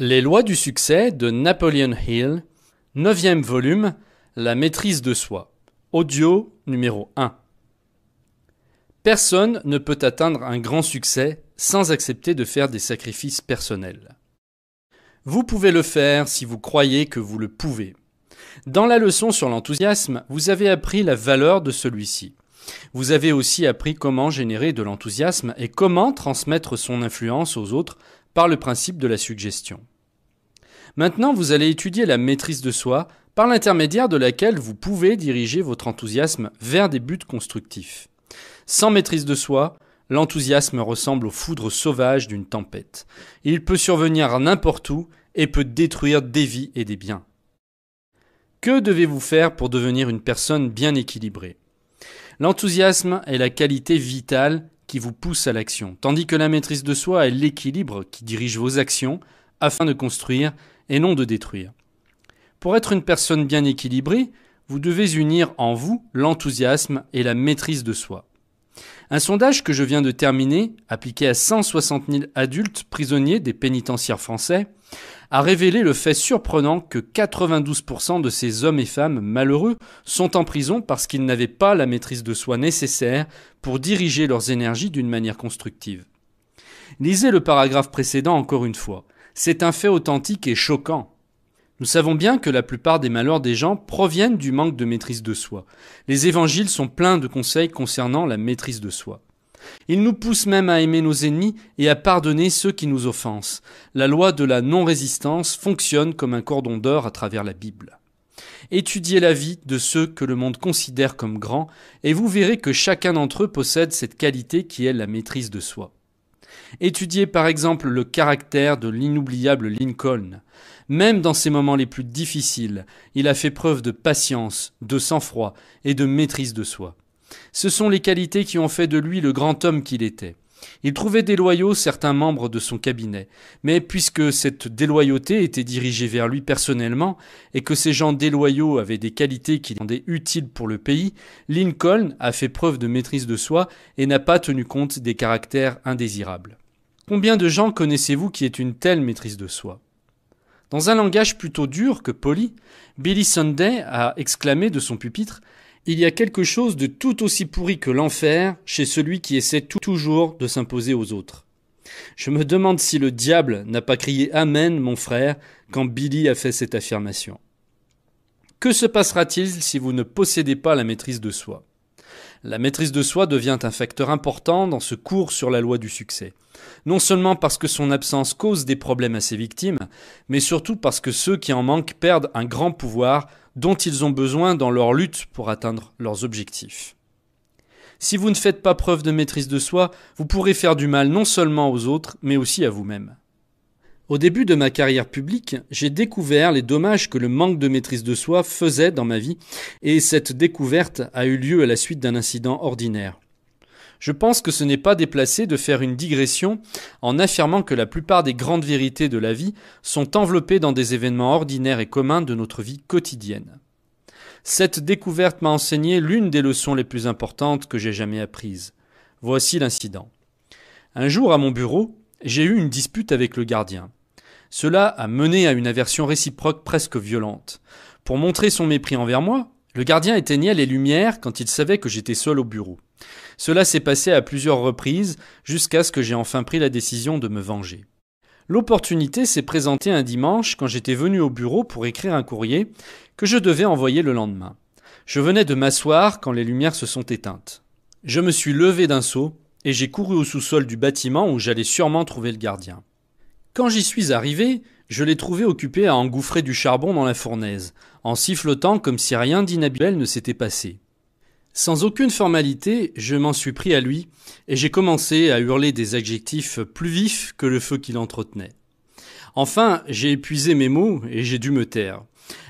Les lois du succès de Napoleon Hill, 9 volume, La maîtrise de soi, audio numéro 1. Personne ne peut atteindre un grand succès sans accepter de faire des sacrifices personnels. Vous pouvez le faire si vous croyez que vous le pouvez. Dans la leçon sur l'enthousiasme, vous avez appris la valeur de celui-ci. Vous avez aussi appris comment générer de l'enthousiasme et comment transmettre son influence aux autres par le principe de la suggestion. Maintenant, vous allez étudier la maîtrise de soi par l'intermédiaire de laquelle vous pouvez diriger votre enthousiasme vers des buts constructifs. Sans maîtrise de soi, l'enthousiasme ressemble aux foudres sauvages d'une tempête. Il peut survenir n'importe où et peut détruire des vies et des biens. Que devez-vous faire pour devenir une personne bien équilibrée L'enthousiasme est la qualité vitale qui vous pousse à l'action, tandis que la maîtrise de soi est l'équilibre qui dirige vos actions afin de construire et non de détruire. Pour être une personne bien équilibrée, vous devez unir en vous l'enthousiasme et la maîtrise de soi. Un sondage que je viens de terminer, appliqué à 160 000 adultes prisonniers des pénitentiaires français, a révélé le fait surprenant que 92% de ces hommes et femmes malheureux sont en prison parce qu'ils n'avaient pas la maîtrise de soi nécessaire pour diriger leurs énergies d'une manière constructive. Lisez le paragraphe précédent encore une fois. C'est un fait authentique et choquant. Nous savons bien que la plupart des malheurs des gens proviennent du manque de maîtrise de soi. Les évangiles sont pleins de conseils concernant la maîtrise de soi. Ils nous poussent même à aimer nos ennemis et à pardonner ceux qui nous offensent. La loi de la non-résistance fonctionne comme un cordon d'or à travers la Bible. Étudiez la vie de ceux que le monde considère comme grands, et vous verrez que chacun d'entre eux possède cette qualité qui est la maîtrise de soi. Étudiez par exemple le caractère de l'inoubliable Lincoln. Même dans ses moments les plus difficiles, il a fait preuve de patience, de sang-froid et de maîtrise de soi. Ce sont les qualités qui ont fait de lui le grand homme qu'il était. Il trouvait déloyaux certains membres de son cabinet, mais puisque cette déloyauté était dirigée vers lui personnellement et que ces gens déloyaux avaient des qualités qui rendaient utiles pour le pays, Lincoln a fait preuve de maîtrise de soi et n'a pas tenu compte des caractères indésirables. Combien de gens connaissez-vous qui aient une telle maîtrise de soi dans un langage plutôt dur que poli, Billy Sunday a exclamé de son pupitre Il y a quelque chose de tout aussi pourri que l'enfer chez celui qui essaie tout toujours de s'imposer aux autres. Je me demande si le diable n'a pas crié Amen, mon frère, quand Billy a fait cette affirmation. Que se passera-t-il si vous ne possédez pas la maîtrise de soi la maîtrise de soi devient un facteur important dans ce cours sur la loi du succès. Non seulement parce que son absence cause des problèmes à ses victimes, mais surtout parce que ceux qui en manquent perdent un grand pouvoir dont ils ont besoin dans leur lutte pour atteindre leurs objectifs. Si vous ne faites pas preuve de maîtrise de soi, vous pourrez faire du mal non seulement aux autres, mais aussi à vous-même. Au début de ma carrière publique, j'ai découvert les dommages que le manque de maîtrise de soi faisait dans ma vie, et cette découverte a eu lieu à la suite d'un incident ordinaire. Je pense que ce n'est pas déplacé de faire une digression en affirmant que la plupart des grandes vérités de la vie sont enveloppées dans des événements ordinaires et communs de notre vie quotidienne. Cette découverte m'a enseigné l'une des leçons les plus importantes que j'ai jamais apprises. Voici l'incident. Un jour à mon bureau, j'ai eu une dispute avec le gardien. Cela a mené à une aversion réciproque presque violente. Pour montrer son mépris envers moi, le gardien éteignait les lumières quand il savait que j'étais seul au bureau. Cela s'est passé à plusieurs reprises jusqu'à ce que j'ai enfin pris la décision de me venger. L'opportunité s'est présentée un dimanche quand j'étais venu au bureau pour écrire un courrier que je devais envoyer le lendemain. Je venais de m'asseoir quand les lumières se sont éteintes. Je me suis levé d'un saut et j'ai couru au sous-sol du bâtiment où j'allais sûrement trouver le gardien. Quand j'y suis arrivé, je l'ai trouvé occupé à engouffrer du charbon dans la fournaise, en sifflotant comme si rien d'inhabituel ne s'était passé. Sans aucune formalité, je m'en suis pris à lui, et j'ai commencé à hurler des adjectifs plus vifs que le feu qu'il entretenait. Enfin, j'ai épuisé mes mots, et j'ai dû me taire.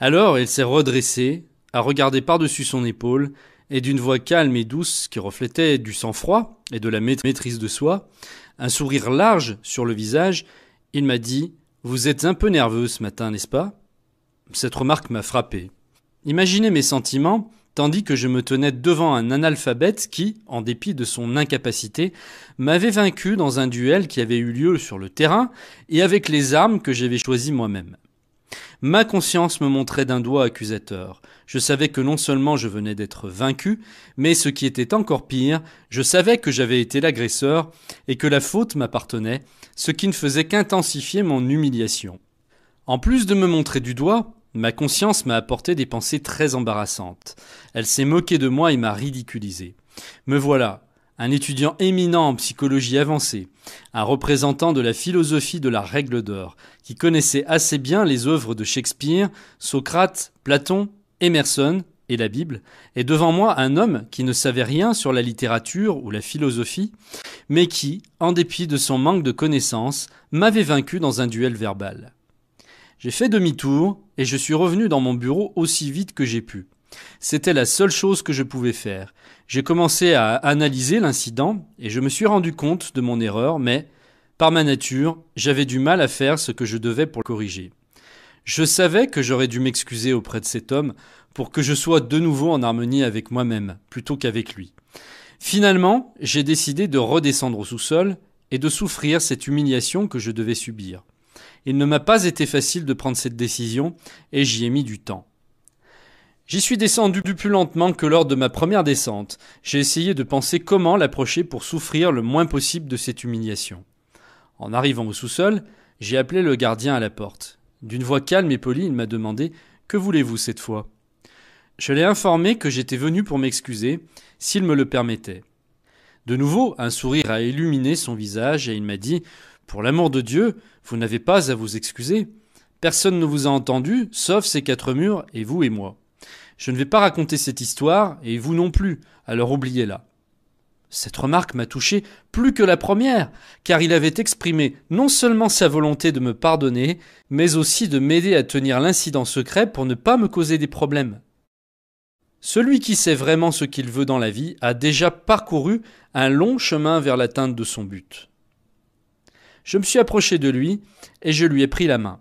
Alors il s'est redressé, à regarder par-dessus son épaule, et d'une voix calme et douce qui reflétait du sang-froid et de la maîtrise de soi, un sourire large sur le visage, il m'a dit Vous êtes un peu nerveux ce matin, n'est-ce pas Cette remarque m'a frappé. Imaginez mes sentiments tandis que je me tenais devant un analphabète qui, en dépit de son incapacité, m'avait vaincu dans un duel qui avait eu lieu sur le terrain et avec les armes que j'avais choisies moi-même ma conscience me montrait d'un doigt accusateur. Je savais que non seulement je venais d'être vaincu, mais ce qui était encore pire, je savais que j'avais été l'agresseur et que la faute m'appartenait, ce qui ne faisait qu'intensifier mon humiliation. En plus de me montrer du doigt, ma conscience m'a apporté des pensées très embarrassantes. Elle s'est moquée de moi et m'a ridiculisé. Me voilà, un étudiant éminent en psychologie avancée, un représentant de la philosophie de la règle d'or, qui connaissait assez bien les œuvres de Shakespeare, Socrate, Platon, Emerson et la Bible, et devant moi un homme qui ne savait rien sur la littérature ou la philosophie, mais qui, en dépit de son manque de connaissances, m'avait vaincu dans un duel verbal. J'ai fait demi-tour et je suis revenu dans mon bureau aussi vite que j'ai pu. C'était la seule chose que je pouvais faire. J'ai commencé à analyser l'incident et je me suis rendu compte de mon erreur, mais, par ma nature, j'avais du mal à faire ce que je devais pour le corriger. Je savais que j'aurais dû m'excuser auprès de cet homme pour que je sois de nouveau en harmonie avec moi-même, plutôt qu'avec lui. Finalement, j'ai décidé de redescendre au sous-sol et de souffrir cette humiliation que je devais subir. Il ne m'a pas été facile de prendre cette décision, et j'y ai mis du temps. J'y suis descendu plus lentement que lors de ma première descente. J'ai essayé de penser comment l'approcher pour souffrir le moins possible de cette humiliation. En arrivant au sous-sol, j'ai appelé le gardien à la porte. D'une voix calme et polie, il m'a demandé Que voulez-vous cette fois Je l'ai informé que j'étais venu pour m'excuser, s'il me le permettait. De nouveau, un sourire a illuminé son visage et il m'a dit Pour l'amour de Dieu, vous n'avez pas à vous excuser. Personne ne vous a entendu, sauf ces quatre murs et vous et moi. Je ne vais pas raconter cette histoire, et vous non plus, alors oubliez-la. Cette remarque m'a touché plus que la première, car il avait exprimé non seulement sa volonté de me pardonner, mais aussi de m'aider à tenir l'incident secret pour ne pas me causer des problèmes. Celui qui sait vraiment ce qu'il veut dans la vie a déjà parcouru un long chemin vers l'atteinte de son but. Je me suis approché de lui et je lui ai pris la main.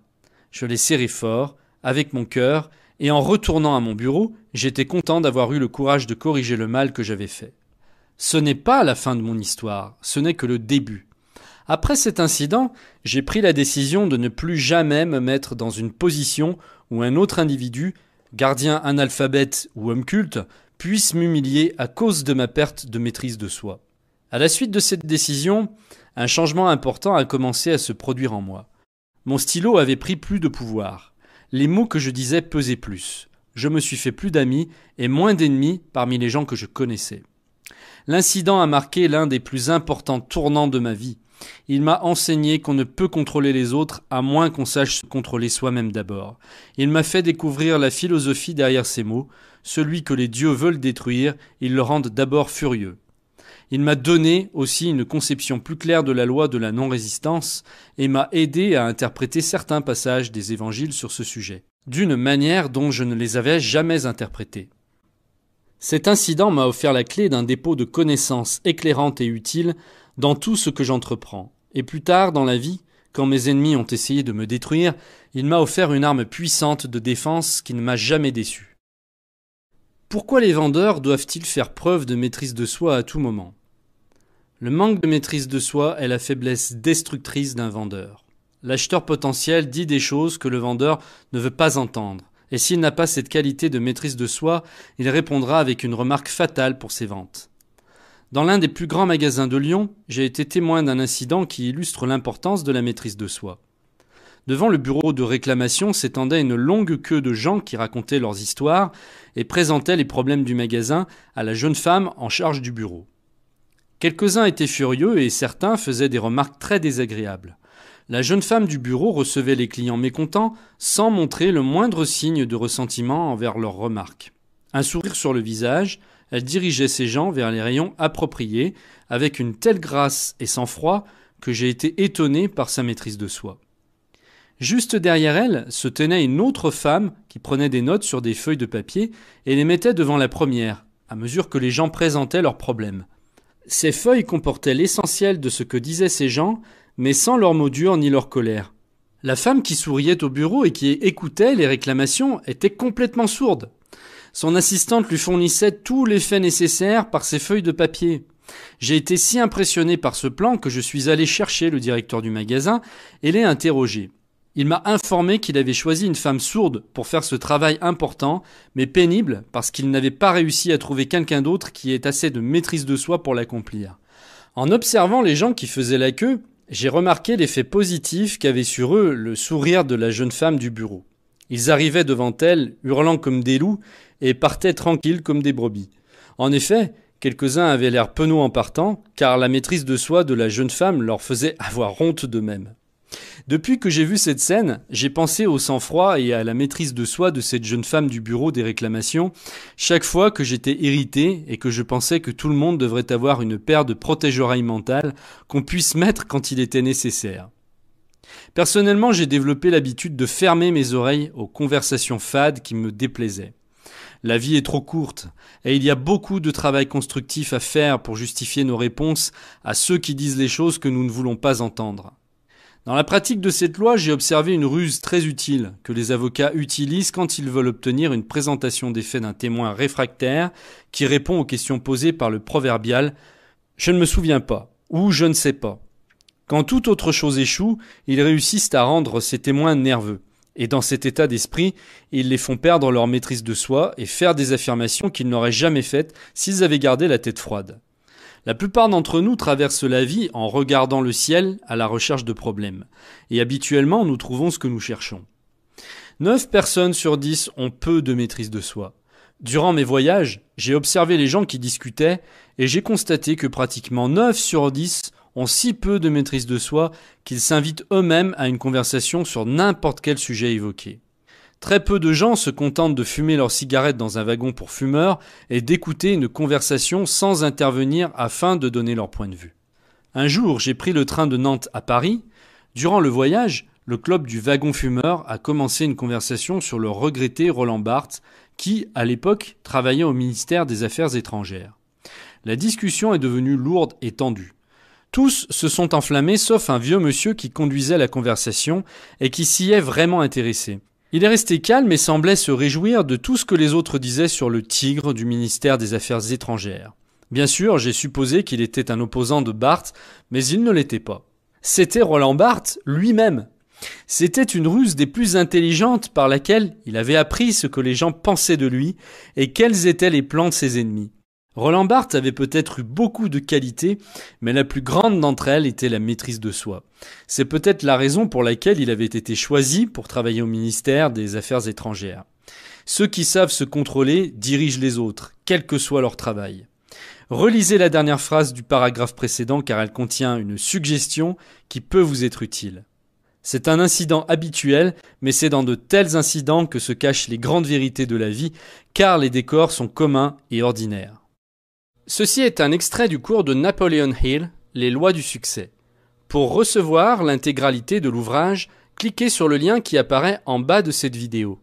Je l'ai serré fort, avec mon cœur, et en retournant à mon bureau, j'étais content d'avoir eu le courage de corriger le mal que j'avais fait. Ce n'est pas la fin de mon histoire, ce n'est que le début. Après cet incident, j'ai pris la décision de ne plus jamais me mettre dans une position où un autre individu, gardien analphabète ou homme culte, puisse m'humilier à cause de ma perte de maîtrise de soi. À la suite de cette décision, un changement important a commencé à se produire en moi. Mon stylo avait pris plus de pouvoir les mots que je disais pesaient plus. Je me suis fait plus d'amis et moins d'ennemis parmi les gens que je connaissais. L'incident a marqué l'un des plus importants tournants de ma vie. Il m'a enseigné qu'on ne peut contrôler les autres à moins qu'on sache se contrôler soi-même d'abord. Il m'a fait découvrir la philosophie derrière ces mots. Celui que les dieux veulent détruire, ils le rendent d'abord furieux. Il m'a donné aussi une conception plus claire de la loi de la non-résistance et m'a aidé à interpréter certains passages des évangiles sur ce sujet, d'une manière dont je ne les avais jamais interprétés. Cet incident m'a offert la clé d'un dépôt de connaissances éclairantes et utiles dans tout ce que j'entreprends. Et plus tard dans la vie, quand mes ennemis ont essayé de me détruire, il m'a offert une arme puissante de défense qui ne m'a jamais déçu. Pourquoi les vendeurs doivent-ils faire preuve de maîtrise de soi à tout moment Le manque de maîtrise de soi est la faiblesse destructrice d'un vendeur. L'acheteur potentiel dit des choses que le vendeur ne veut pas entendre, et s'il n'a pas cette qualité de maîtrise de soi, il répondra avec une remarque fatale pour ses ventes. Dans l'un des plus grands magasins de Lyon, j'ai été témoin d'un incident qui illustre l'importance de la maîtrise de soi. Devant le bureau de réclamation s'étendait une longue queue de gens qui racontaient leurs histoires et présentaient les problèmes du magasin à la jeune femme en charge du bureau. Quelques-uns étaient furieux et certains faisaient des remarques très désagréables. La jeune femme du bureau recevait les clients mécontents sans montrer le moindre signe de ressentiment envers leurs remarques. Un sourire sur le visage, elle dirigeait ses gens vers les rayons appropriés avec une telle grâce et sang-froid que j'ai été étonné par sa maîtrise de soi. Juste derrière elle se tenait une autre femme qui prenait des notes sur des feuilles de papier et les mettait devant la première, à mesure que les gens présentaient leurs problèmes. Ces feuilles comportaient l'essentiel de ce que disaient ces gens, mais sans leurs mots durs ni leur colère. La femme qui souriait au bureau et qui écoutait les réclamations était complètement sourde. Son assistante lui fournissait tous les faits nécessaires par ses feuilles de papier. J'ai été si impressionné par ce plan que je suis allé chercher le directeur du magasin et l'ai interrogé. Il m'a informé qu'il avait choisi une femme sourde pour faire ce travail important, mais pénible, parce qu'il n'avait pas réussi à trouver quelqu'un d'autre qui ait assez de maîtrise de soi pour l'accomplir. En observant les gens qui faisaient la queue, j'ai remarqué l'effet positif qu'avait sur eux le sourire de la jeune femme du bureau. Ils arrivaient devant elle, hurlant comme des loups, et partaient tranquilles comme des brebis. En effet, quelques-uns avaient l'air penauds en partant, car la maîtrise de soi de la jeune femme leur faisait avoir honte d'eux-mêmes. Depuis que j'ai vu cette scène, j'ai pensé au sang-froid et à la maîtrise de soi de cette jeune femme du bureau des réclamations, chaque fois que j'étais irrité et que je pensais que tout le monde devrait avoir une paire de protège-oreilles mentales qu'on puisse mettre quand il était nécessaire. Personnellement, j'ai développé l'habitude de fermer mes oreilles aux conversations fades qui me déplaisaient. La vie est trop courte, et il y a beaucoup de travail constructif à faire pour justifier nos réponses à ceux qui disent les choses que nous ne voulons pas entendre. Dans la pratique de cette loi, j'ai observé une ruse très utile que les avocats utilisent quand ils veulent obtenir une présentation des faits d'un témoin réfractaire qui répond aux questions posées par le proverbial je ne me souviens pas ou je ne sais pas. Quand toute autre chose échoue, ils réussissent à rendre ces témoins nerveux. Et dans cet état d'esprit, ils les font perdre leur maîtrise de soi et faire des affirmations qu'ils n'auraient jamais faites s'ils avaient gardé la tête froide. La plupart d'entre nous traversent la vie en regardant le ciel à la recherche de problèmes, et habituellement nous trouvons ce que nous cherchons. 9 personnes sur 10 ont peu de maîtrise de soi. Durant mes voyages, j'ai observé les gens qui discutaient et j'ai constaté que pratiquement 9 sur 10 ont si peu de maîtrise de soi qu'ils s'invitent eux-mêmes à une conversation sur n'importe quel sujet évoqué. Très peu de gens se contentent de fumer leurs cigarettes dans un wagon pour fumeurs et d'écouter une conversation sans intervenir afin de donner leur point de vue. Un jour, j'ai pris le train de Nantes à Paris. Durant le voyage, le club du wagon fumeur a commencé une conversation sur le regretté Roland Barthes, qui, à l'époque, travaillait au ministère des Affaires étrangères. La discussion est devenue lourde et tendue. Tous se sont enflammés sauf un vieux monsieur qui conduisait la conversation et qui s'y est vraiment intéressé. Il est resté calme et semblait se réjouir de tout ce que les autres disaient sur le tigre du ministère des Affaires étrangères. Bien sûr, j'ai supposé qu'il était un opposant de Barthes, mais il ne l'était pas. C'était Roland Barthes lui-même. C'était une ruse des plus intelligentes par laquelle il avait appris ce que les gens pensaient de lui et quels étaient les plans de ses ennemis. Roland Barthes avait peut-être eu beaucoup de qualités, mais la plus grande d'entre elles était la maîtrise de soi. C'est peut-être la raison pour laquelle il avait été choisi pour travailler au ministère des Affaires étrangères. Ceux qui savent se contrôler dirigent les autres, quel que soit leur travail. Relisez la dernière phrase du paragraphe précédent car elle contient une suggestion qui peut vous être utile. C'est un incident habituel, mais c'est dans de tels incidents que se cachent les grandes vérités de la vie, car les décors sont communs et ordinaires. Ceci est un extrait du cours de Napoleon Hill, Les lois du succès. Pour recevoir l'intégralité de l'ouvrage, cliquez sur le lien qui apparaît en bas de cette vidéo.